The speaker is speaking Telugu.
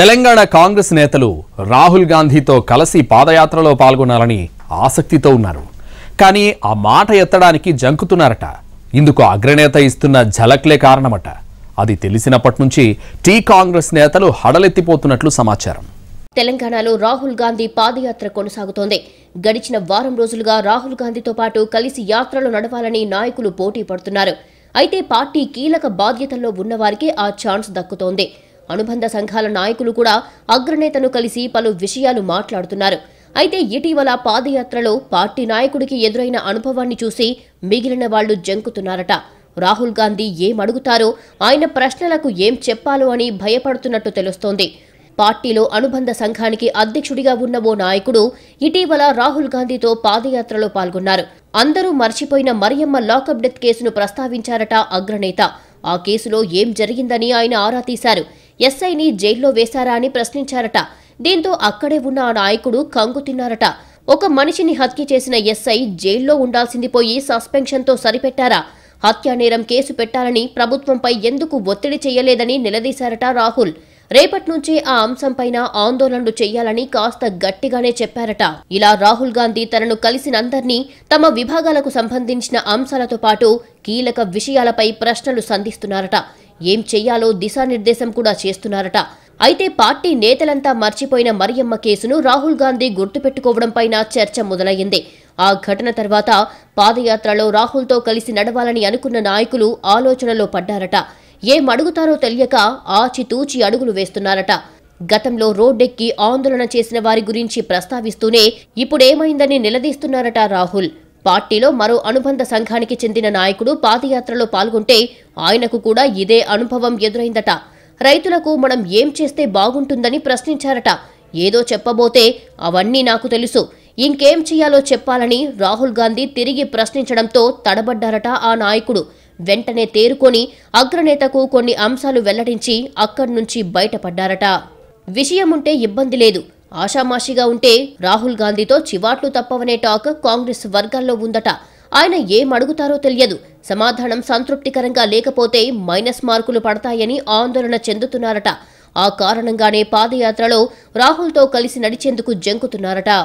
తెలంగాణ కాంగ్రెస్ నేతలు రాహుల్ గాంధీతో కలిసి పాదయాత్రలో పాల్గొనాలని ఆసక్తితో ఉన్నారు కానీ ఆ మాట ఎత్తడానికి జంకుతున్నారట ఇందుకు అగ్రనేత ఇస్తున్న ఝలక్లే కారణమట అది తెలిసినప్పటి నుంచి టీ కాంగ్రెస్ నేతలు హడలెత్తిపోతున్నట్లు సమాచారం తెలంగాణలో రాహుల్ గాంధీ పాదయాత్ర కొనసాగుతోంది గడిచిన వారం రోజులుగా రాహుల్ గాంధీతో పాటు కలిసి యాత్రలు నడవాలని నాయకులు పోటీ పడుతున్నారు అయితే పార్టీ కీలక బాధ్యతల్లో ఉన్నవారికే ఆ ఛాన్స్ దక్కుతోంది అనుబంధ సంఘాల నాయకులు కూడా అగ్రనేతను కలిసి పలు విషయాలు మాట్లాడుతున్నారు అయితే ఇటీవల పాదయాత్రలో పార్టీ నాయకుడికి ఎదురైన అనుభవాన్ని చూసి మిగిలిన వాళ్లు జంకుతున్నారట రాహుల్ గాంధీ ఏం అడుగుతారో ఆయన ప్రశ్నలకు ఏం చెప్పాలో అని భయపడుతున్నట్టు తెలుస్తోంది పార్టీలో అనుబంధ సంఘానికి అధ్యక్షుడిగా ఉన్న ఓ నాయకుడు ఇటీవల రాహుల్ గాంధీతో పాదయాత్రలో పాల్గొన్నారు అందరూ మర్చిపోయిన మరియమ్మ లాకప్ డెత్ కేసును ప్రస్తావించారట అగ్రనేత ఆ కేసులో ఏం జరిగిందని ఆయన ఆరా తీశారు ఎస్ఐని జైల్లో వేశారా అని ప్రశ్నించారట దీంతో అక్కడే ఉన్న ఆ నాయకుడు కంగు తిన్నారట ఒక మనిషిని హత్య చేసిన ఎస్ఐ జైల్లో ఉండాల్సింది పోయి సస్పెన్షన్తో సరిపెట్టారా హత్యా నేరం కేసు పెట్టాలని ప్రభుత్వంపై ఎందుకు ఒత్తిడి చేయలేదని నిలదీశారట రాహుల్ రేపటి నుంచే ఆ అంశంపైన ఆందోళనలు చేయాలని కాస్త గట్టిగానే చెప్పారట ఇలా రాహుల్ గాంధీ తనను కలిసినందర్నీ తమ విభాగాలకు సంబంధించిన అంశాలతో పాటు కీలక విషయాలపై ప్రశ్నలు సంధిస్తున్నారట ఏం చెయ్యాలో దిశానిర్దేశం కూడా చేస్తున్నారట అయితే పార్టీ నేతలంతా మర్చిపోయిన మరియమ్మ కేసును రాహుల్ గాంధీ గుర్తుపెట్టుకోవడంపైన చర్చ మొదలయ్యింది ఆ ఘటన తర్వాత పాదయాత్రలో రాహుల్తో కలిసి నడవాలని అనుకున్న నాయకులు ఆలోచనలో పడ్డారట ఏం అడుగుతారో తెలియక ఆచితూచి అడుగులు వేస్తున్నారట గతంలో రోడ్డెక్కి ఆందోళన చేసిన వారి గురించి ప్రస్తావిస్తూనే ఇప్పుడేమైందని నిలదీస్తున్నారట రాహుల్ పార్టీలో మరో అనుబంధ సంఘానికి చెందిన నాయకుడు పాదయాత్రలో పాల్గొంటే ఆయనకు కూడా ఇదే అనుభవం ఎదురైందట రైతులకు మనం ఏం చేస్తే బాగుంటుందని ప్రశ్నించారట ఏదో చెప్పబోతే అవన్నీ నాకు తెలుసు ఇంకేం చేయాలో చెప్పాలని రాహుల్ గాంధీ తిరిగి ప్రశ్నించడంతో తడబడ్డారట ఆ నాయకుడు వెంటనే తేరుకొని అగ్రనేతకు కొన్ని అంశాలు వెల్లడించి అక్కడి నుంచి బయటపడ్డారట విషయముంటే ఇబ్బంది లేదు ఆషామాషిగా ఉంటే రాహుల్ గాంధీతో చివాట్లు తప్పవనే టాక్ కాంగ్రెస్ వర్గాల్లో ఉందట ఆయన ఏం అడుగుతారో తెలియదు సమాధానం సంతృప్తికరంగా లేకపోతే మైనస్ మార్కులు పడతాయని ఆందోళన చెందుతున్నారట ఆ కారణంగానే పాదయాత్రలో రాహుల్తో కలిసి నడిచేందుకు జంకుతున్నారట